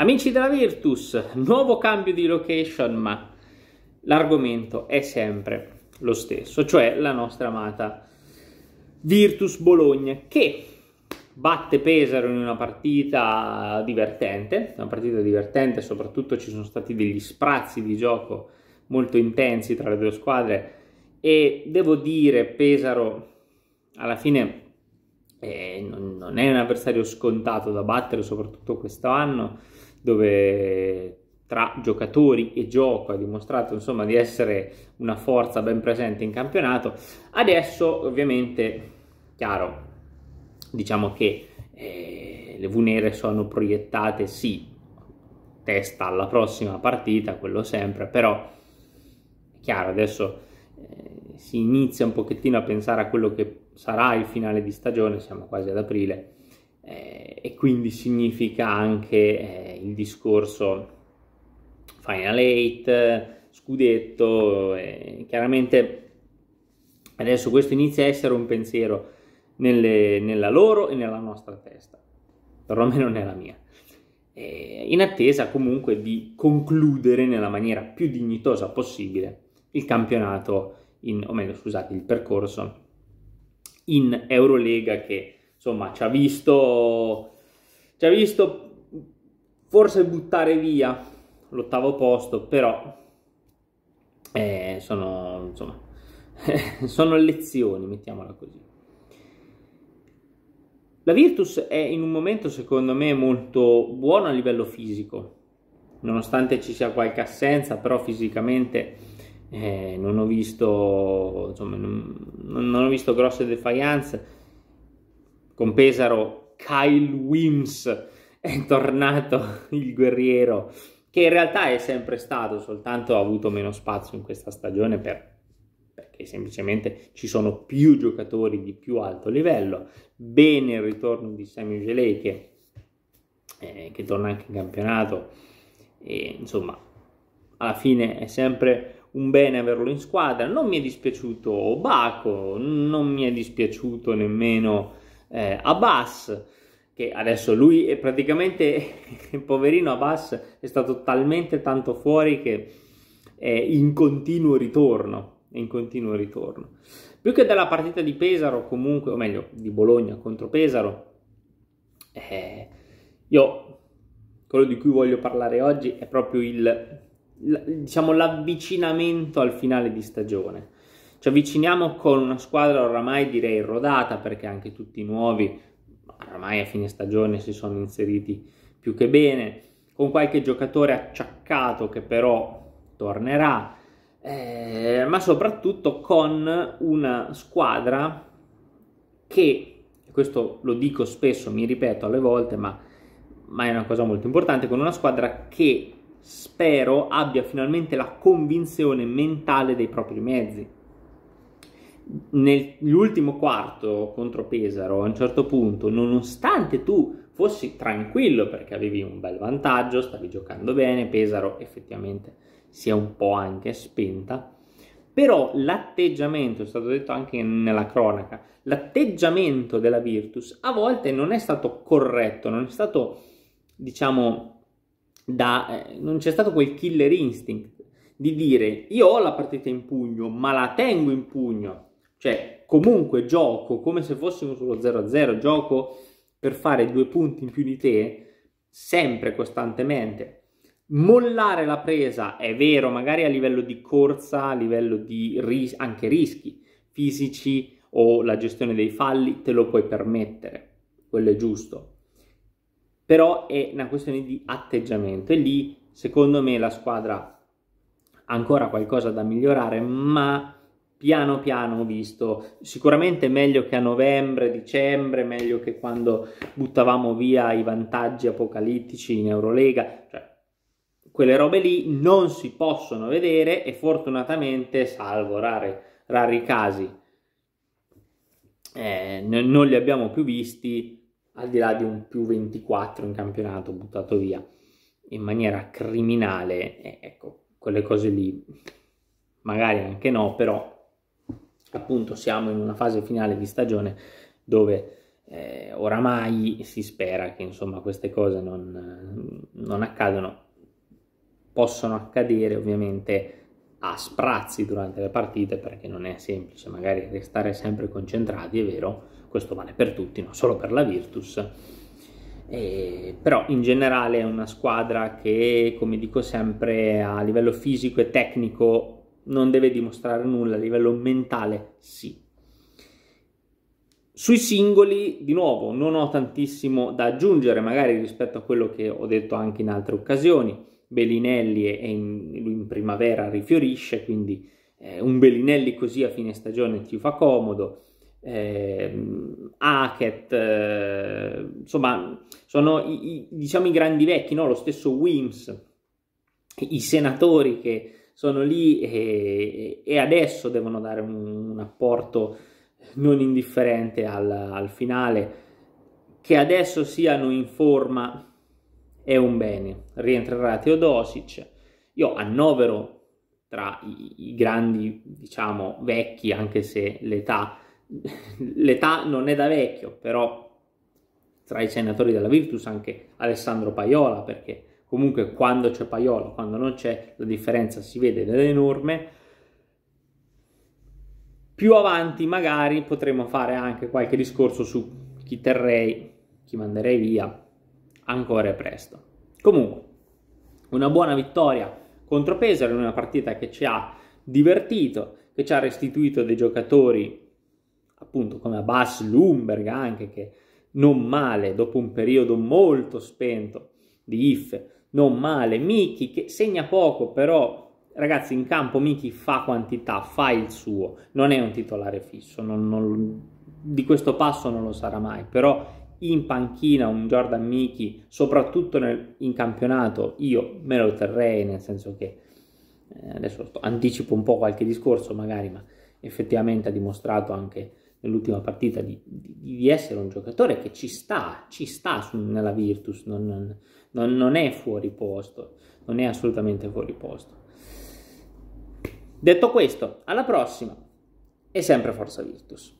Amici della Virtus, nuovo cambio di location, ma l'argomento è sempre lo stesso, cioè la nostra amata Virtus Bologna che batte Pesaro in una partita divertente, una partita divertente, soprattutto ci sono stati degli sprazzi di gioco molto intensi tra le due squadre e devo dire Pesaro alla fine eh, non, non, è un avversario scontato da battere, soprattutto quest'anno dove tra giocatori e gioco ha dimostrato insomma di essere una forza ben presente in campionato. Adesso ovviamente, chiaro, diciamo che eh, le Vunere sono proiettate sì, testa alla prossima partita, quello sempre, però chiaro adesso eh, si inizia un pochettino a pensare a quello che sarà il finale di stagione, siamo quasi ad aprile eh, e quindi significa anche eh, il discorso Final 8, scudetto, eh, chiaramente adesso questo inizia a essere un pensiero nelle, nella loro e nella nostra testa, perlomeno nella mia eh, in attesa comunque di concludere nella maniera più dignitosa possibile il campionato, in, o meglio scusate, il percorso in Eurolega che insomma ci ha visto, ci ha visto forse buttare via l'ottavo posto, però eh, sono, insomma, sono lezioni, mettiamola così. La Virtus è in un momento secondo me molto buono a livello fisico, nonostante ci sia qualche assenza, però fisicamente eh, non, ho visto, insomma, non, non ho visto grosse defianze con Pesaro Kyle Wims è tornato il guerriero che in realtà è sempre stato, soltanto ha avuto meno spazio in questa stagione per, perché semplicemente ci sono più giocatori di più alto livello. Bene il ritorno di Samuel Gelei che, eh, che torna anche in campionato e insomma alla fine è sempre un bene averlo in squadra. Non mi è dispiaciuto Baco, non mi è dispiaciuto nemmeno eh, Abbas, che adesso lui è praticamente, poverino Abbas, è stato talmente tanto fuori che è in continuo ritorno, in continuo ritorno. Più che dalla partita di Pesaro, comunque, o meglio, di Bologna contro Pesaro, eh, io quello di cui voglio parlare oggi è proprio il, diciamo, l'avvicinamento al finale di stagione ci avviciniamo con una squadra oramai direi rodata perché anche tutti i nuovi oramai a fine stagione si sono inseriti più che bene, con qualche giocatore acciaccato che però tornerà, eh, ma soprattutto con una squadra che, questo lo dico spesso, mi ripeto alle volte, ma, ma è una cosa molto importante, con una squadra che spero abbia finalmente la convinzione mentale dei propri mezzi nell'ultimo quarto contro Pesaro, a un certo punto, nonostante tu fossi tranquillo perché avevi un bel vantaggio, stavi giocando bene, Pesaro effettivamente si è un po' anche spenta, però l'atteggiamento, è stato detto anche nella cronaca, l'atteggiamento della Virtus a volte non è stato corretto, non è stato, diciamo, da, eh, non c'è stato quel killer instinct di dire io ho la partita in pugno, ma la tengo in pugno cioè, comunque gioco come se fossimo sullo 0-0, gioco per fare due punti in più di te, sempre costantemente. Mollare la presa è vero, magari a livello di corsa, a livello di ris- anche rischi fisici o la gestione dei falli, te lo puoi permettere, quello è giusto. Però è una questione di atteggiamento e lì, secondo me, la squadra ha ancora qualcosa da migliorare, ma piano piano ho visto, sicuramente meglio che a novembre, dicembre, meglio che quando buttavamo via i vantaggi apocalittici in Eurolega, cioè quelle robe lì non si possono vedere e fortunatamente, salvo rare, rari casi, eh, non li abbiamo più visti al di là di un più 24 in campionato buttato via in maniera criminale, eh, ecco, quelle cose lì magari anche no, però appunto siamo in una fase finale di stagione dove eh, oramai si spera che insomma queste cose non, non accadano possono accadere ovviamente a sprazzi durante le partite perché non è semplice magari restare sempre concentrati è vero questo vale per tutti non solo per la Virtus eh, però in generale è una squadra che come dico sempre a livello fisico e tecnico non deve dimostrare nulla, a livello mentale sì. Sui singoli, di nuovo, non ho tantissimo da aggiungere, magari rispetto a quello che ho detto anche in altre occasioni. Belinelli è in, in primavera rifiorisce, quindi eh, un Belinelli così a fine stagione ti fa comodo. Eh, Hackett, eh, insomma, sono i, i, diciamo, i grandi vecchi, no? lo stesso Wims, i senatori che sono lì e, e adesso devono dare un, un apporto non indifferente al, al, finale. Che adesso siano in forma è un bene. Rientrerà Teodosic. Io annovero tra i, i grandi, diciamo, vecchi, anche se l'età, l'età non è da vecchio, però tra i senatori della Virtus anche Alessandro Paiola, perché comunque quando c'è paiolo, quando non c'è, la differenza si vede ed è enorme. Più avanti magari potremo fare anche qualche discorso su chi terrei, chi manderei via, ancora è presto. Comunque, una buona vittoria contro Pesaro in una partita che ci ha divertito, che ci ha restituito dei giocatori appunto come Abbas Lumberg anche che non male dopo un periodo molto spento di Ife non male. Miki che segna poco, però ragazzi in campo Miki fa quantità, fa il suo, non è un titolare fisso, non, non, di questo passo non lo sarà mai, però in panchina un Jordan Miki, soprattutto nel, in campionato, io me lo terrei, nel senso che eh, adesso anticipo un po' qualche discorso magari, ma effettivamente ha dimostrato anche nell'ultima partita di, di, di, essere un giocatore che ci sta, ci sta su, nella Virtus, non, non, non, è fuori posto, non è assolutamente fuori posto. Detto questo, alla prossima e sempre Forza Virtus.